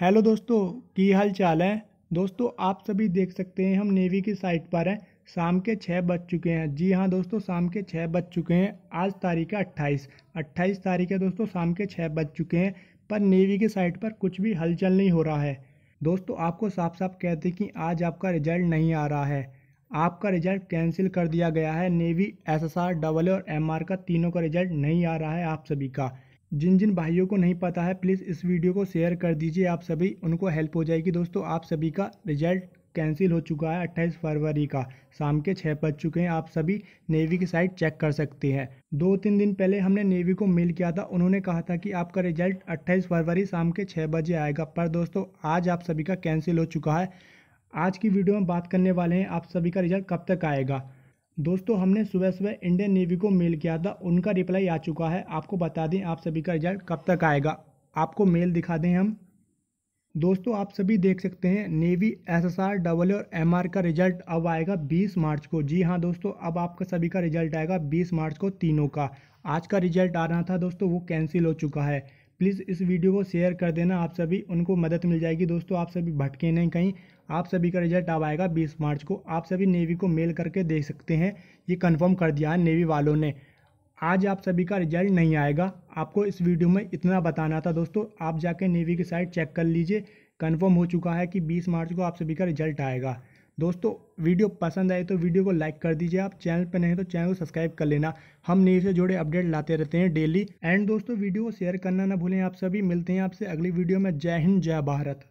hello दोस्तों की हाल चाल है दोस्तों आप सभी देख सकते हैं हम नेवी की साइट पर हैं शाम के छः बज चुके हैं जी हाँ दोस्तों शाम के छः बज चुके हैं आज तारीख है अट्ठाईस अट्ठाईस तारीख है दोस्तों शाम के छः बज चुके हैं पर नेवी की साइट पर कुछ भी हलचल नहीं हो रहा है दोस्तों आपको साफ साफ कहते कि आज आपका रिजल्ट नहीं आ रहा है आपका रिजल्ट कैंसिल कर दिया गया है navy S S R double और एम आर का तीनों का रिजल्ट नहीं आ रहा है आप सभी का जिन जिन भाइयों को नहीं पता है प्लीज़ इस वीडियो को शेयर कर दीजिए आप सभी उनको हेल्प हो जाएगी दोस्तों आप सभी का रिजल्ट कैंसिल हो चुका है 28 फरवरी का शाम के छः बज चुके हैं आप सभी नेवी की साइट चेक कर सकते हैं दो तीन दिन पहले हमने नेवी को मेल किया था उन्होंने कहा था कि आपका रिजल्ट 28 फरवरी शाम के छः बजे आएगा पर दोस्तों आज आप सभी का कैंसिल हो चुका है आज की वीडियो में बात करने वाले हैं आप सभी का रिजल्ट कब तक आएगा दोस्तों हमने सुबह सुबह इंडियन नेवी को मेल किया था उनका रिप्लाई आ चुका है आपको बता दें आप सभी का रिजल्ट कब तक आएगा आपको मेल दिखा दें हम दोस्तों आप सभी देख सकते हैं navy S S R double और एम आर का रिजल्ट अब आएगा 20 मार्च को जी हाँ दोस्तों अब आपका सभी का रिजल्ट आएगा 20 मार्च को तीनों का आज का रिजल्ट आ रहा था दोस्तों वो कैंसिल हो चुका है प्लीज़ इस वीडियो को शेयर कर देना आप सभी उनको मदद मिल जाएगी दोस्तों आप सभी भटके नहीं कहीं आप सभी का रिजल्ट अब आएगा बीस मार्च को आप सभी नेवी को मेल करके देख सकते हैं ये कन्फर्म कर दिया है नेवी वालों ने आज आप सभी का रिजल्ट नहीं आएगा आपको इस वीडियो में इतना बताना था दोस्तों आप जाके नेवी की साइट चेक कर लीजिए कन्फर्म हो चुका है कि 20 मार्च को आप सभी का रिजल्ट आएगा दोस्तों वीडियो पसंद आए तो वीडियो को लाइक कर दीजिए आप चैनल पर नहीं तो चैनल को सब्सक्राइब कर लेना हम नीर से जुड़े अपडेट लाते रहते हैं डेली एंड दोस्तों वीडियो को शेयर करना ना भूलें आप सभी मिलते हैं आपसे अगली वीडियो में जय हिंद जय भारत